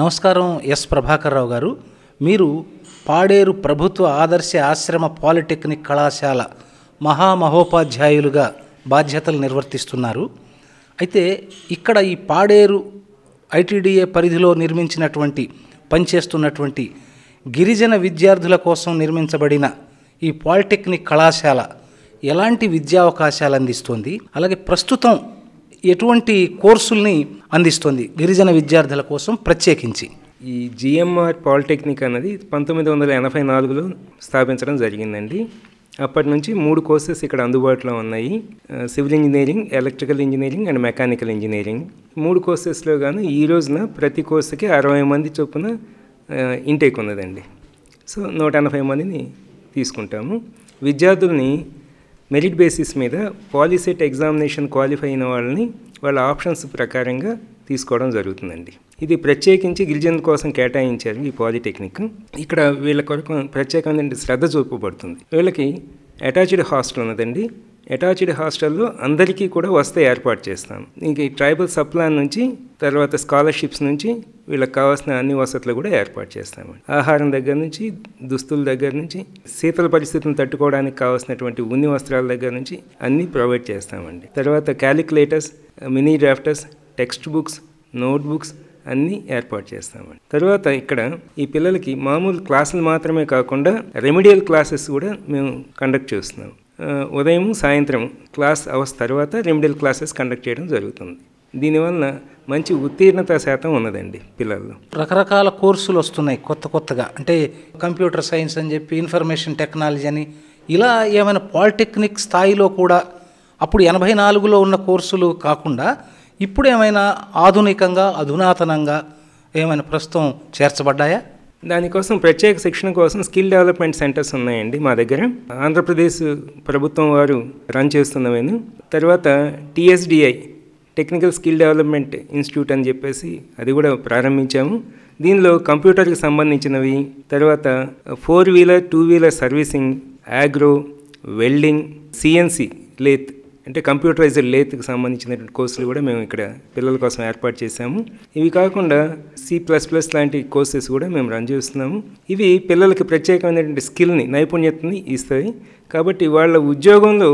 నమస్కారం ఎస్ ప్రభాకర్ రావు గారు మీరు పాడేరు ప్రభుత్వ ఆదర్శ ఆశ్రమ పాలిటెక్నిక్ కళాశాల మహామహోపాధ్యాయులుగా బాధ్యతలు నిర్వర్తిస్తున్నారు అయితే ఇక్కడ ఈ పాడేరు ఐటీడీఏ పరిధిలో నిర్మించినటువంటి పనిచేస్తున్నటువంటి గిరిజన విద్యార్థుల కోసం నిర్మించబడిన ఈ పాలిటెక్నిక్ కళాశాల ఎలాంటి విద్యా అవకాశాలు అందిస్తుంది అలాగే ప్రస్తుతం ఎటువంటి కోర్సుల్ని అందిస్తుంది గిరిజన విద్యార్థుల కోసం ప్రత్యేకించి ఈ జిఎంఆర్ పాలిటెక్నిక్ అన్నది పంతొమ్మిది వందల ఎనభై నాలుగులో స్థాపించడం జరిగిందండి అప్పటి నుంచి మూడు కోర్సెస్ ఇక్కడ అందుబాటులో ఉన్నాయి civil engineering electrical engineering and mechanical engineering మూడు కోర్సెస్లో గాను ఈ రోజున ప్రతి కోర్సుకి అరవై మంది చొప్పున ఇంటేక్ ఉన్నదండి సో నూట ఎనభై మందిని తీసుకుంటాము విద్యార్థుల్ని మెరిట్ బేసిస్ మీద పాలిసెట్ ఎగ్జామినేషన్ క్వాలిఫై అయిన వాళ్ళని వాళ్ళ ఆప్షన్స్ ప్రకారంగా తీసుకోవడం జరుగుతుందండి ఇది ప్రత్యేకించి గిరిజనుల కోసం కేటాయించారు ఈ పాలిటెక్నిక్ ఇక్కడ వీళ్ళ కొరకు ప్రత్యేకమైన శ్రద్ధ చూపబడుతుంది వీళ్ళకి అటాచ్డ్ హాస్టల్ ఉన్నదండి అటాచ్డ్ హాస్టల్లో అందరికీ కూడా వస్తే ఏర్పాటు చేస్తాం ఇంక ఈ ట్రైబల్ సప్లాన్ నుంచి తర్వాత స్కాలర్షిప్స్ నుంచి వీళ్ళకి కావాల్సిన అన్ని వసతులు కూడా ఏర్పాటు చేస్తాము ఆహారం దగ్గర నుంచి దుస్తుల దగ్గర నుంచి శీతల పరిస్థితిని తట్టుకోవడానికి కావాల్సినటువంటి ఉన్ని వస్త్రాల దగ్గర నుంచి అన్నీ ప్రొవైడ్ చేస్తామండి తర్వాత calculators mini drafters text books notebooks అన్నీ ఏర్పాటు చేస్తామండి తర్వాత ఇక్కడ ఈ పిల్లలకి మామూలు క్లాసులు మాత్రమే కాకుండా రెమిడియల్ క్లాసెస్ కూడా మేము కండక్ట్ చేస్తున్నాం ఉదయం సాయంత్రం క్లాస్ అవర్స్ తర్వాత రెమిడియల్ క్లాసెస్ కండక్ట్ చేయడం జరుగుతుంది దీనివల్ల మంచి ఉత్తీర్ణత శాతం ఉన్నదండి పిల్లల్లో రకరకాల కోర్సులు వస్తున్నాయి కొత్త కొత్తగా అంటే కంప్యూటర్ సైన్స్ అని చెప్పి ఇన్ఫర్మేషన్ టెక్నాలజీ అని ఇలా ఏమైనా పాలిటెక్నిక్ స్థాయిలో కూడా అప్పుడు ఎనభై నాలుగులో ఉన్న కోర్సులు కాకుండా ఇప్పుడు ఏమైనా ఆధునికంగా అధునాతనంగా ఏమైనా ప్రస్తుతం చేర్చబడ్డాయా దానికోసం ప్రత్యేక శిక్షణ కోసం స్కిల్ డెవలప్మెంట్ సెంటర్స్ ఉన్నాయండి మా దగ్గర ఆంధ్రప్రదేశ్ ప్రభుత్వం వారు రన్ చేస్తున్నవేను తర్వాత TSDI technical skill development institute అని చెప్పేసి అది కూడా ప్రారంభించాము దీనిలో కంప్యూటర్కి సంబంధించినవి తర్వాత four wheeler two wheeler servicing agro welding CNC lathe అంటే కంప్యూటరైజ్డ్ లేత్కి సంబంధించినటువంటి కోర్సులు కూడా మేము ఇక్కడ పిల్లల కోసం ఏర్పాటు చేశాము ఇవి కాకుండా సి ప్లస్ ప్లస్ లాంటి కోర్సెస్ కూడా మేము రన్ చేస్తున్నాము ఇవి పిల్లలకి ప్రత్యేకమైనటువంటి స్కిల్ని నైపుణ్యతని ఇస్తాయి కాబట్టి వాళ్ళ ఉద్యోగంలో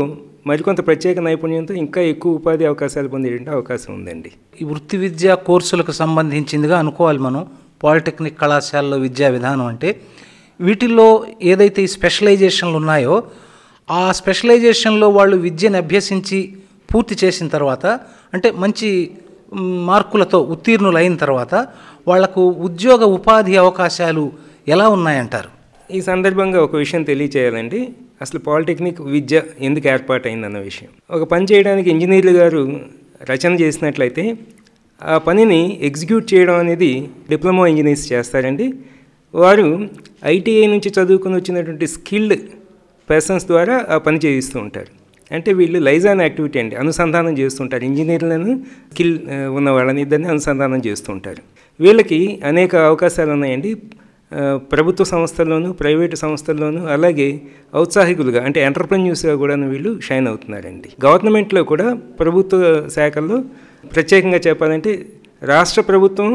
మరికొంత ప్రత్యేక నైపుణ్యంతో ఇంకా ఎక్కువ ఉపాధి అవకాశాలు పొందేటువంటి అవకాశం ఉందండి ఈ వృత్తి విద్యా కోర్సులకు సంబంధించిందిగా అనుకోవాలి మనం పాలిటెక్నిక్ కళాశాలలో విద్యా విధానం అంటే వీటిల్లో ఏదైతే ఈ స్పెషలైజేషన్లు ఉన్నాయో ఆ స్పెషలైజేషన్లో వాళ్ళు విద్యను అభ్యసించి పూర్తి చేసిన తర్వాత అంటే మంచి మార్కులతో ఉత్తీర్ణులు అయిన తర్వాత వాళ్లకు ఉద్యోగ ఉపాధి అవకాశాలు ఎలా ఉన్నాయంటారు ఈ సందర్భంగా ఒక విషయం తెలియచేయాలండి అసలు పాలిటెక్నిక్ విద్య ఎందుకు ఏర్పాటు అయిందన్న విషయం ఒక పని చేయడానికి ఇంజనీర్లు గారు రచన చేసినట్లయితే ఆ పనిని ఎగ్జిక్యూట్ చేయడం అనేది డిప్లొమా ఇంజనీర్స్ చేస్తారండి వారు ఐటీఐ నుంచి చదువుకుని వచ్చినటువంటి స్కిల్డ్ పర్సన్స్ ద్వారా పని చేయిస్తూ ఉంటారు అంటే వీళ్ళు లైజాన్ యాక్టివిటీ అండి అనుసంధానం చేస్తుంటారు ఇంజనీర్లను స్కిల్ ఉన్న వాళ్ళని ఇద్దరిని అనుసంధానం చేస్తూ ఉంటారు వీళ్ళకి అనేక అవకాశాలు ఉన్నాయండి ప్రభుత్వ సంస్థల్లోనూ ప్రైవేటు సంస్థల్లోనూ అలాగే ఔత్సాహికులుగా అంటే ఎంటర్ప్రెన్యూర్స్గా కూడా వీళ్ళు షైన్ అవుతున్నారండి గవర్నమెంట్లో కూడా ప్రభుత్వ శాఖల్లో ప్రత్యేకంగా చెప్పాలంటే రాష్ట్ర ప్రభుత్వం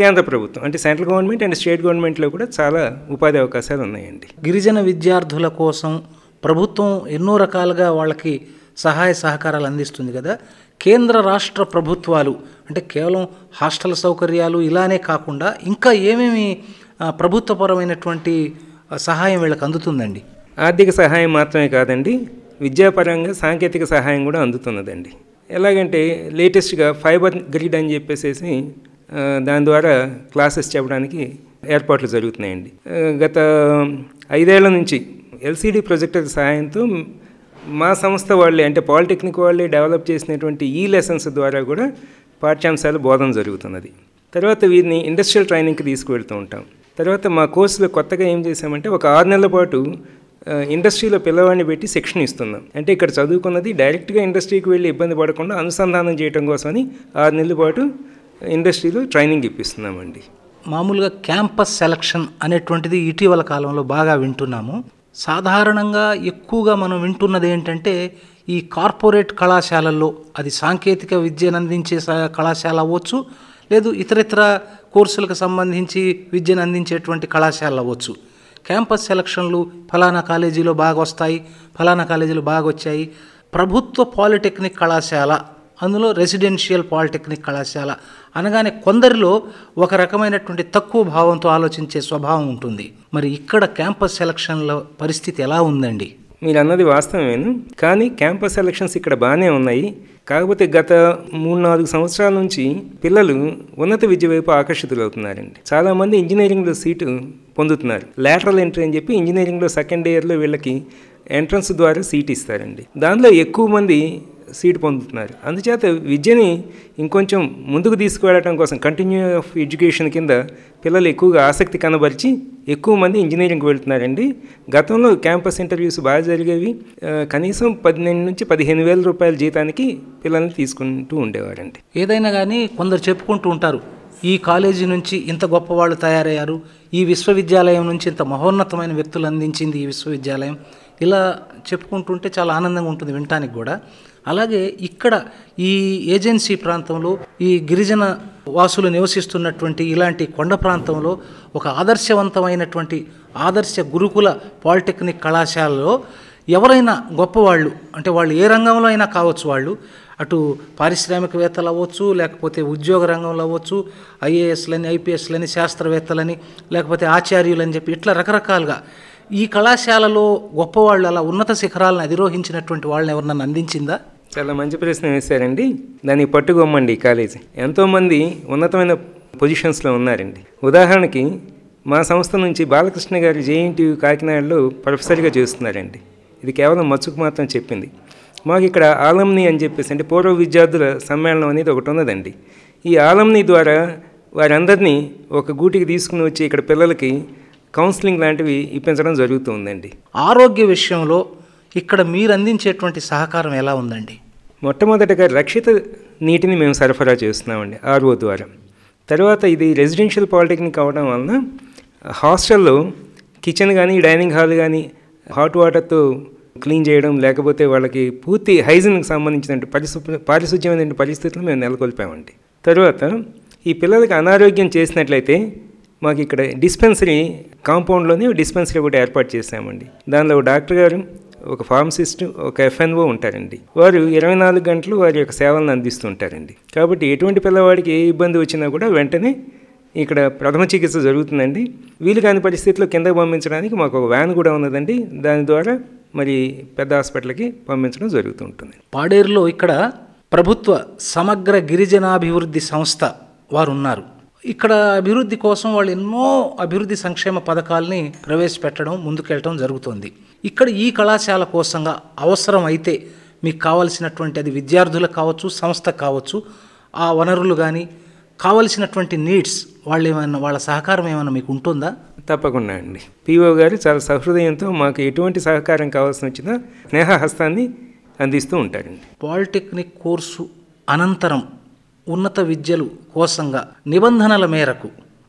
కేంద్ర ప్రభుత్వం అంటే సెంట్రల్ గవర్నమెంట్ అండ్ స్టేట్ గవర్నమెంట్లో కూడా చాలా ఉపాధి అవకాశాలు ఉన్నాయండి గిరిజన విద్యార్థుల కోసం ప్రభుత్వం ఎన్నో రకాలుగా వాళ్ళకి సహాయ సహకారాలు అందిస్తుంది కదా కేంద్ర రాష్ట్ర ప్రభుత్వాలు అంటే కేవలం హాస్టల్ సౌకర్యాలు ఇలానే కాకుండా ఇంకా ఏమేమి ప్రభుత్వపరమైనటువంటి సహాయం వీళ్ళకి అందుతుందండి ఆర్థిక సహాయం మాత్రమే కాదండి విద్యాపరంగా సాంకేతిక సహాయం కూడా అందుతున్నదండి ఎలాగంటే లేటెస్ట్గా ఫైబర్ గ్రిడ్ అని చెప్పేసి దాని ద్వారా క్లాసెస్ చెప్పడానికి ఏర్పాట్లు జరుగుతున్నాయండి గత ఐదేళ్ల నుంచి ఎల్సిడి ప్రొజెక్టర్ సహాయంతో మా సంస్థ వాళ్ళే అంటే పాలిటెక్నిక్ వాళ్ళే డెవలప్ చేసినటువంటి ఈ లెసన్స్ ద్వారా కూడా పాఠ్యాంశాలు బోధన జరుగుతున్నది తర్వాత వీరిని ఇండస్ట్రియల్ ట్రైనింగ్కి తీసుకువెళ్తూ ఉంటాం తర్వాత మా కోర్సులో కొత్తగా ఏం చేసామంటే ఒక ఆరు నెలల పాటు ఇండస్ట్రీలో పిల్లవాడిని పెట్టి శిక్షణ ఇస్తున్నాం అంటే ఇక్కడ చదువుకున్నది డైరెక్ట్గా ఇండస్ట్రీకి వెళ్ళి ఇబ్బంది పడకుండా అనుసంధానం చేయడం కోసమని ఆరు నెలల పాటు ఇండస్ట్రీలో ట్రైనింగ్ ఇప్పిస్తున్నామండి మామూలుగా క్యాంపస్ సెలక్షన్ అనేటువంటిది ఇటీవల కాలంలో బాగా వింటున్నాము సాధారణంగా ఎక్కువగా మనం వింటున్నది ఏంటంటే ఈ కార్పొరేట్ కళాశాలల్లో అది సాంకేతిక విద్యను అందించే కళాశాల అవ్వచ్చు లేదు ఇతరితర కోర్సులకు సంబంధించి విద్యను అందించేటువంటి కళాశాలలు అవ్వచ్చు క్యాంపస్ సెలక్షన్లు ఫలానా కాలేజీలో బాగా వస్తాయి ఫలానా కాలేజీలు బాగా వచ్చాయి ప్రభుత్వ పాలిటెక్నిక్ కళాశాల అందులో రెసిడెన్షియల్ పాలిటెక్నిక్ కళాశాల అనగానే కొందరిలో ఒక రకమైనటువంటి తక్కువ భావంతో ఆలోచించే స్వభావం ఉంటుంది మరి ఇక్కడ క్యాంపస్ సెలక్షన్ల పరిస్థితి ఎలా ఉందండి మీరు అన్నది వాస్తవమేను కానీ క్యాంపస్ సెలక్షన్స్ ఇక్కడ బాగానే ఉన్నాయి కాకపోతే గత మూడు నాలుగు సంవత్సరాల నుంచి పిల్లలు ఉన్నత విద్య వైపు ఆకర్షితులవుతున్నారండి చాలామంది ఇంజనీరింగ్లో సీటు పొందుతున్నారు లేటరల్ ఎంట్రీ అని చెప్పి ఇంజనీరింగ్లో సెకండ్ ఇయర్లో వీళ్ళకి ఎంట్రన్స్ ద్వారా సీట్ ఇస్తారండి దానిలో ఎక్కువ మంది సీటు పొందుతున్నారు అందుచేత విద్యని ఇంకొంచెం ముందుకు తీసుకువెళ్ళటం కోసం కంటిన్యూ ఆఫ్ ఎడ్యుకేషన్ కింద పిల్లలు ఎక్కువగా ఆసక్తి కనబరిచి ఎక్కువ మంది ఇంజనీరింగ్కి వెళ్తున్నారండి గతంలో క్యాంపస్ ఇంటర్వ్యూస్ బాగా జరిగేవి కనీసం పదిహేను నుంచి పదిహేను వేల రూపాయల జీతానికి పిల్లల్ని తీసుకుంటూ ఉండేవారండి ఏదైనా కానీ కొందరు చెప్పుకుంటూ ఉంటారు ఈ కాలేజీ నుంచి ఇంత గొప్ప వాళ్ళు తయారయ్యారు ఈ విశ్వవిద్యాలయం నుంచి ఇంత మహోన్నతమైన వ్యక్తులు అందించింది ఈ విశ్వవిద్యాలయం ఇలా చెప్పుకుంటుంటే చాలా ఆనందంగా ఉంటుంది వినటానికి కూడా అలాగే ఇక్కడ ఈ ఏజెన్సీ ప్రాంతంలో ఈ గిరిజన వాసులు నివసిస్తున్నటువంటి ఇలాంటి కొండ ప్రాంతంలో ఒక ఆదర్శవంతమైనటువంటి ఆదర్శ గురుకుల పాలిటెక్నిక్ కళాశాలలో ఎవరైనా గొప్పవాళ్ళు అంటే వాళ్ళు ఏ రంగంలో అయినా కావచ్చు వాళ్ళు అటు పారిశ్రామికవేత్తలు అవ్వచ్చు లేకపోతే ఉద్యోగ రంగంలో అవ్వచ్చు ఐఏఎస్లని ఐపీఎస్లని శాస్త్రవేత్తలని లేకపోతే ఆచార్యులని చెప్పి ఇట్లా రకరకాలుగా ఈ కళాశాలలో గొప్పవాళ్ళు అలా ఉన్నత శిఖరాలను అధిరోహించినటువంటి వాళ్ళని ఎవరినన్నా అందించిందా చాలా మంచి ప్రశ్న వేశారండి దాన్ని ఈ కాలేజీ ఎంతోమంది ఉన్నతమైన పొజిషన్స్లో ఉన్నారండి ఉదాహరణకి మా సంస్థ నుంచి బాలకృష్ణ గారు జేఎన్టీ కాకినాడలో ప్రొఫెసర్గా చేస్తున్నారండి ఇది కేవలం మచ్చుకు మాత్రం చెప్పింది మాకు ఇక్కడ ఆలంని అని చెప్పేసి అంటే పూర్వ విద్యార్థుల సమ్మేళనం అనేది ఒకటి ఉన్నదండి ఈ ఆలంని ద్వారా వారందరినీ ఒక గూటికి తీసుకుని వచ్చి ఇక్కడ పిల్లలకి కౌన్సిలింగ్ లాంటివి ఇప్పించడం జరుగుతుందండి ఆరోగ్య విషయంలో ఇక్కడ మీరు అందించేటువంటి సహకారం ఎలా ఉందండి మొట్టమొదటిగా రక్షిత నీటిని మేము సరఫరా చేస్తున్నామండి ఆర్ఓ ద్వారా తర్వాత ఇది రెసిడెన్షియల్ పాలిటెక్నిక్ అవడం వలన హాస్టల్లో కిచెన్ కానీ డైనింగ్ హాల్ కానీ హాట్ వాటర్తో క్లీన్ చేయడం లేకపోతే వాళ్ళకి పూర్తి హైజీన్కి సంబంధించిన పరిశుభ్ర పారిశుద్ధ్యమైన పరిస్థితులు మేము నెలకొల్పామండి తర్వాత ఈ పిల్లలకి అనారోగ్యం చేసినట్లయితే మాకు ఇక్కడ డిస్పెన్సరీ కాంపౌండ్లోనే డిస్పెన్సరీ కూడా ఏర్పాటు చేశామండి దానిలో డాక్టర్ గారు ఒక ఫార్మసిస్ట్ ఒక ఎఫ్ఎన్ఓ ఉంటారండి వారు ఇరవై నాలుగు గంటలు వారి యొక్క సేవలను అందిస్తుంటారండి కాబట్టి ఎటువంటి పిల్లవాడికి ఏ ఇబ్బంది వచ్చినా కూడా వెంటనే ఇక్కడ ప్రథమ చికిత్స జరుగుతుందండి వీలు కాని పరిస్థితిలో కింద పంపించడానికి మాకు ఒక వ్యాన్ కూడా ఉన్నదండి దాని ద్వారా మరి పెద్ద హాస్పిటల్కి పంపించడం జరుగుతుంటుంది పాడేరులో ఇక్కడ ప్రభుత్వ సమగ్ర గిరిజనాభివృద్ధి సంస్థ వారు ఉన్నారు ఇక్కడ అభివృద్ధి కోసం వాళ్ళు ఎన్నో అభివృద్ధి సంక్షేమ పథకాల్ని ప్రవేశపెట్టడం ముందుకెళ్ళటం జరుగుతుంది ఇక్కడ ఈ కళాశాల కోసంగా అవసరం అయితే మీకు కావలసినటువంటి అది విద్యార్థులకు కావచ్చు సంస్థ కావచ్చు ఆ వనరులు కానీ కావలసినటువంటి నీడ్స్ వాళ్ళు ఏమైనా వాళ్ళ సహకారం ఏమైనా మీకు ఉంటుందా తప్పకుండా అండి పిఓ గారు చాలా సహృదయంతో మాకు ఎటువంటి సహకారం కావాల్సి వచ్చినా స్నేహహస్తాన్ని అందిస్తూ ఉంటారండి పాలిటెక్నిక్ కోర్సు అనంతరం ఉన్నత విద్యలు కోసంగా నిబంధనల మేరకు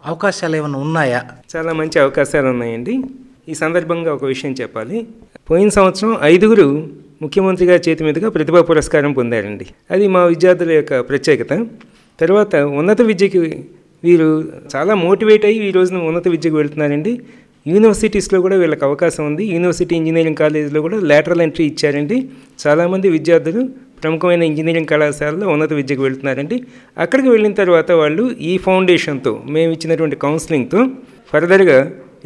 అవకాశాలు ఏమైనా ఉన్నాయా చాలా మంచి అవకాశాలు ఉన్నాయండి ఈ సందర్భంగా ఒక విషయం చెప్పాలి పోయిన సంవత్సరం ఐదుగురు ముఖ్యమంత్రి గారి చేతి మీదుగా ప్రతిభా పురస్కారం పొందారండి అది మా విద్యార్థుల యొక్క ప్రత్యేకత తర్వాత ఉన్నత విద్యకి వీరు చాలా మోటివేట్ అయ్యి ఈ రోజున ఉన్నత విద్యకు వెళ్తున్నారండి యూనివర్సిటీస్లో కూడా వీళ్ళకి అవకాశం ఉంది యూనివర్సిటీ ఇంజనీరింగ్ కాలేజీలో కూడా లేటరల్ ఎంట్రీ ఇచ్చారండి చాలామంది విద్యార్థులు ప్రముఖమైన ఇంజనీరింగ్ కళాశాలలో ఉన్నత విద్యకు వెళ్తున్నారండి అక్కడికి వెళ్ళిన తర్వాత వాళ్ళు ఈ ఫౌండేషన్తో మేము ఇచ్చినటువంటి కౌన్సిలింగ్తో ఫర్దర్గా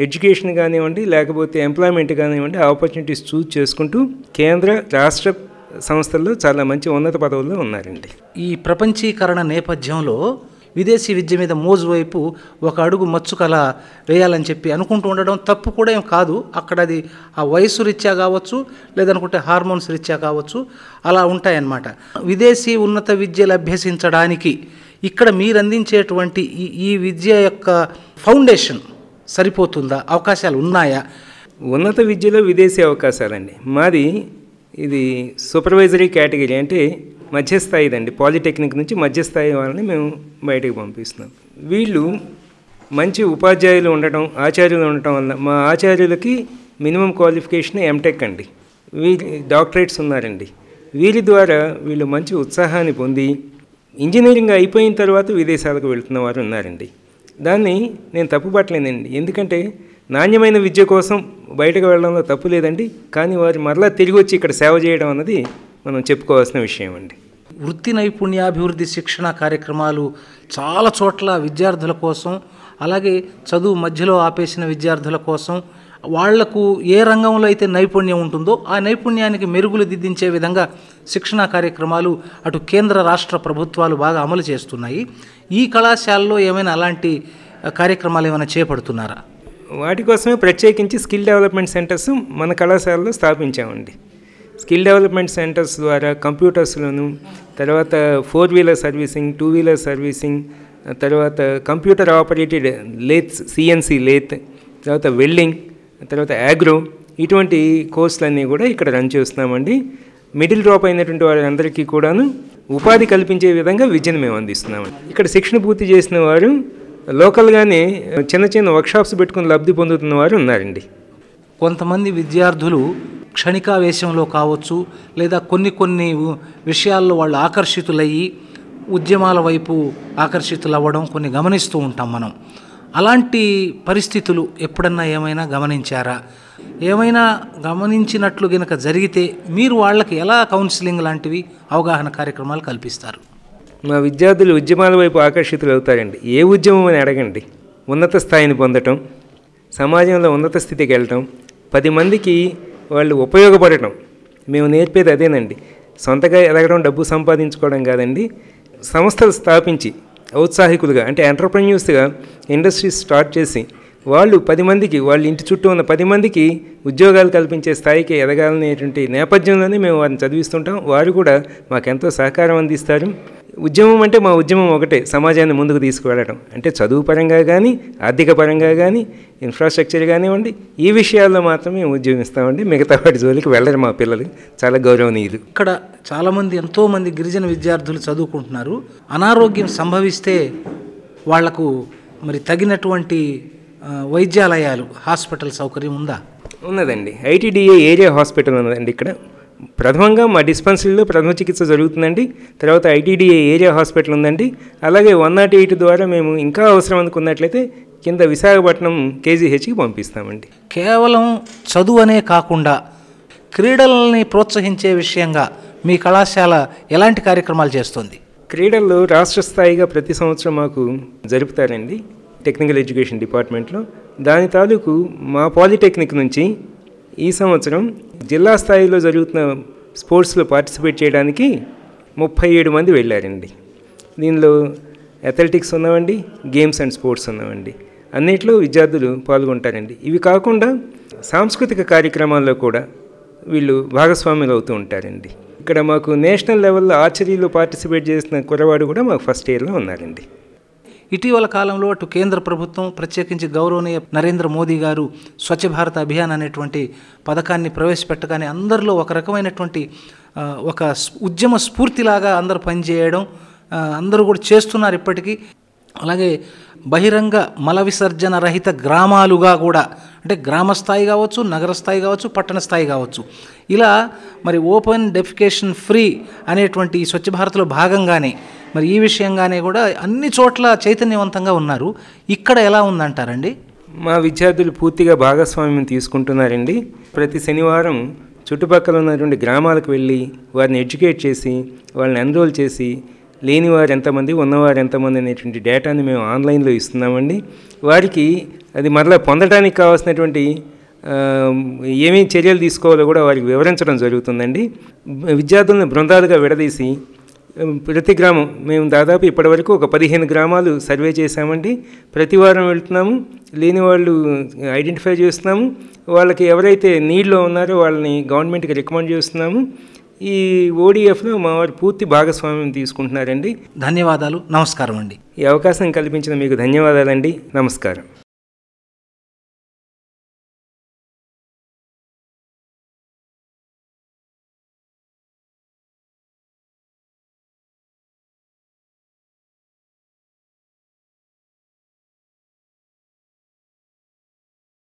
ఎడ్యుకేషన్ కానివ్వండి లేకపోతే ఎంప్లాయ్మెంట్ కానివ్వండి ఆపర్చునిటీస్ చూజ్ చేసుకుంటూ కేంద్ర రాష్ట్ర సంస్థల్లో చాలా మంచి ఉన్నత పదవుల్లో ఉన్నారండి ఈ ప్రపంచీకరణ నేపథ్యంలో విదేశీ విద్య మీద మోజు వైపు ఒక అడుగు మచ్చుకల వేయాలని చెప్పి అనుకుంటూ ఉండడం తప్పు కూడా ఏం కాదు అక్కడ అది ఆ వయసు రీత్యా కావచ్చు లేదనుకుంటే హార్మోన్స్ రీత్యా కావచ్చు అలా ఉంటాయన్నమాట విదేశీ ఉన్నత విద్యలు అభ్యసించడానికి ఇక్కడ మీరు అందించేటువంటి ఈ ఈ విద్య యొక్క ఫౌండేషన్ సరిపోతుందా అవకాశాలు ఉన్నాయా ఉన్నత విద్యలో విదేశీ అవకాశాలండి మాది ఇది సూపర్వైజరీ కేటగిరీ అంటే మధ్యస్థాయిదండి పాలిటెక్నిక్ నుంచి మధ్యస్థాయి వాళ్ళని మేము బయటకు పంపిస్తున్నాం వీళ్ళు మంచి ఉపాధ్యాయులు ఉండటం ఆచార్యులు ఉండటం వల్ల మా ఆచార్యులకి మినిమం క్వాలిఫికేషన్ ఎంటెక్ అండి వీరి డాక్టరేట్స్ ఉన్నారండి వీరి ద్వారా వీళ్ళు మంచి ఉత్సాహాన్ని పొంది ఇంజనీరింగ్ అయిపోయిన తర్వాత విదేశాలకు వెళ్తున్న వారు ఉన్నారండి దాన్ని నేను తప్పుపట్టలేనండి ఎందుకంటే నాణ్యమైన విద్య కోసం బయటకు వెళ్ళడంలో తప్పు లేదండి కానీ వారు మరలా తిరిగి వచ్చి ఇక్కడ సేవ చేయడం అన్నది మనం చెప్పుకోవాల్సిన విషయం అండి వృత్తి నైపుణ్యాభివృద్ధి శిక్షణ కార్యక్రమాలు చాలా చోట్ల విద్యార్థుల కోసం అలాగే చదువు మధ్యలో ఆపేసిన విద్యార్థుల కోసం వాళ్లకు ఏ రంగంలో అయితే నైపుణ్యం ఉంటుందో ఆ నైపుణ్యానికి మెరుగులు దిద్దించే విధంగా శిక్షణా కార్యక్రమాలు అటు కేంద్ర రాష్ట్ర ప్రభుత్వాలు బాగా అమలు చేస్తున్నాయి ఈ కళాశాలలో ఏమైనా అలాంటి కార్యక్రమాలు ఏమైనా చేపడుతున్నారా వాటి కోసమే ప్రత్యేకించి స్కిల్ డెవలప్మెంట్ సెంటర్స్ మన కళాశాలలో స్థాపించామండి స్కిల్ డెవలప్మెంట్ సెంటర్స్ ద్వారా కంప్యూటర్స్లోను తర్వాత four wheeler servicing two wheeler servicing తర్వాత computer operated lathes CNC lathe తర్వాత వెల్డింగ్ తర్వాత యాగ్రో ఇటువంటి కోర్సులన్నీ కూడా ఇక్కడ రన్ చేస్తున్నామండి మిడిల్ డ్రాప్ అయినటువంటి వారందరికీ కూడాను ఉపాధి కల్పించే విధంగా విద్యను మేము అందిస్తున్నామండి ఇక్కడ శిక్షణ పూర్తి చేసిన వారు లోకల్గానే చిన్న చిన్న వర్క్షాప్స్ పెట్టుకుని లబ్ధి పొందుతున్న వారు ఉన్నారండి కొంతమంది విద్యార్థులు క్షణికావేశంలో కావచ్చు లేదా కొన్ని కొన్ని విషయాల్లో వాళ్ళు ఆకర్షితులయ్యి ఉద్యమాల వైపు ఆకర్షితులవ్వడం కొన్ని గమనిస్తూ ఉంటాం మనం అలాంటి పరిస్థితులు ఎప్పుడన్నా ఏమైనా గమనించారా ఏమైనా గమనించినట్లు గనక జరిగితే మీరు వాళ్ళకి ఎలా కౌన్సిలింగ్ లాంటివి అవగాహన కార్యక్రమాలు కల్పిస్తారు మా విద్యార్థులు ఉద్యమాల వైపు ఆకర్షితులు అవుతారండి ఏ ఉద్యమం అని అడగండి ఉన్నత స్థాయిని పొందటం సమాజంలో ఉన్నత స్థితికి వెళ్ళటం పది మందికి వాళ్ళు ఉపయోగపడటం మేము నేర్పేది అదేనండి సొంతగా ఎదగడం డబ్బు సంపాదించుకోవడం కాదండి సంస్థలు స్థాపించి ఔత్సాహికులుగా అంటే ఎంటర్ప్రెన్యూర్స్గా ఇండస్ట్రీస్ స్టార్ట్ చేసి వాళ్ళు పది మందికి వాళ్ళ ఇంటి చుట్టూ ఉన్న పది మందికి ఉద్యోగాలు కల్పించే స్థాయికి ఎదగాలనేటువంటి నేపథ్యంలోనే మేము వారిని చదివిస్తుంటాం వారు కూడా మాకెంతో సహకారం అందిస్తారు ఉద్యమం అంటే మా ఉద్యమం ఒకటే సమాజాన్ని ముందుకు తీసుకువెళ్ళడం అంటే చదువు పరంగా కానీ ఆర్థిక పరంగా కానీ ఇన్ఫ్రాస్ట్రక్చర్ కానివ్వండి ఈ విషయాల్లో మాత్రమే ఉద్యమిస్తామండి మిగతా వాటి జోలికి వెళ్ళరు మా పిల్లలు చాలా గౌరవనీయులు ఇక్కడ చాలామంది ఎంతోమంది గిరిజన విద్యార్థులు చదువుకుంటున్నారు అనారోగ్యం సంభవిస్తే వాళ్లకు మరి తగినటువంటి వైద్యాలయాలు హాస్పిటల్ సౌకర్యం ఉందా ఉన్నదండి ఐటీడీఏ ఏరియా హాస్పిటల్ ఉన్నదండి ఇక్కడ ప్రథమంగా మా డిస్పెన్సరీలో ప్రథమ చికిత్స జరుగుతుందండి తర్వాత ఐటీడీఏ ఏరియా హాస్పిటల్ ఉందండి అలాగే వన్ నాట్ ఎయిట్ ద్వారా మేము ఇంకా అవసరం అనుకున్నట్లయితే కింద విశాఖపట్నం కేజీహెచ్కి పంపిస్తామండి కేవలం చదువు అనే కాకుండా క్రీడలని ప్రోత్సహించే విషయంగా మీ కళాశాల ఎలాంటి కార్యక్రమాలు చేస్తుంది క్రీడల్లో రాష్ట్ర స్థాయిగా ప్రతి సంవత్సరం మాకు జరుపుతారండి టెక్నికల్ ఎడ్యుకేషన్ డిపార్ట్మెంట్లో దాని తాలూకు మా పాలిటెక్నిక్ నుంచి ఈ సంవత్సరం జిల్లా స్థాయిలో జరుగుతున్న స్పోర్ట్స్లో పార్టిసిపేట్ చేయడానికి ముప్పై ఏడు మంది వెళ్ళారండి దీనిలో అథ్లెటిక్స్ ఉన్నామండి గేమ్స్ అండ్ స్పోర్ట్స్ ఉన్నామండి అన్నిట్లో విద్యార్థులు పాల్గొంటారండి ఇవి కాకుండా సాంస్కృతిక కార్యక్రమాల్లో కూడా వీళ్ళు భాగస్వాములు అవుతూ ఉంటారండి ఇక్కడ మాకు నేషనల్ లెవెల్లో ఆర్చరీలో పార్టిసిపేట్ చేసిన కురవాడు కూడా మాకు ఫస్ట్ ఇయర్లో ఉన్నారండి ఇటీవల కాలంలో అటు కేంద్ర ప్రభుత్వం ప్రత్యేకించి గౌరవనీయ నరేంద్ర మోదీ గారు స్వచ్ఛ భారత్ అభియాన్ అనేటువంటి పథకాన్ని ప్రవేశపెట్టగానే అందరిలో ఒక రకమైనటువంటి ఒక ఉద్యమ స్ఫూర్తిలాగా అందరూ పనిచేయడం అందరూ కూడా చేస్తున్నారు ఇప్పటికీ అలాగే బహిరంగ మల విసర్జన రహిత గ్రామాలుగా కూడా అంటే గ్రామస్థాయి కావచ్చు నగర స్థాయి కావచ్చు పట్టణ స్థాయి కావచ్చు ఇలా మరి ఓపెన్ డెఫికేషన్ ఫ్రీ అనేటువంటి స్వచ్ఛ భారత్లో భాగంగానే మరి ఈ విషయంగానే కూడా అన్ని చోట్ల చైతన్యవంతంగా ఉన్నారు ఇక్కడ ఎలా ఉందంటారండి మా విద్యార్థులు పూర్తిగా భాగస్వామ్యం తీసుకుంటున్నారండి ప్రతి శనివారం చుట్టుపక్కల ఉన్నటువంటి గ్రామాలకు వెళ్ళి వారిని ఎడ్యుకేట్ చేసి వాళ్ళని ఎన్రోల్ చేసి లేని వారు ఎంతమంది ఉన్నవారు ఎంతమంది అనేటువంటి డేటాని మేము ఆన్లైన్లో ఇస్తున్నామండి వారికి అది మరలా పొందడానికి కావాల్సినటువంటి ఏమేమి చర్యలు తీసుకోవాలో కూడా వారికి వివరించడం జరుగుతుందండి విద్యార్థులను బృందాలుగా విడదీసి ప్రతి గ్రామం మేము దాదాపు ఇప్పటివరకు ఒక పదిహేను గ్రామాలు సర్వే చేశామండి ప్రతి వారం వెళ్తున్నాము లేని వాళ్ళు ఐడెంటిఫై చేస్తున్నాము వాళ్ళకి ఎవరైతే నీళ్ళు ఉన్నారో వాళ్ళని గవర్నమెంట్కి రికమెండ్ చేస్తున్నాము ఈ ఓడిఎఫ్లో మా వారు పూర్తి భాగస్వామ్యం తీసుకుంటున్నారండి ధన్యవాదాలు నమస్కారం అండి ఈ అవకాశం కల్పించిన మీకు ధన్యవాదాలండి నమస్కారం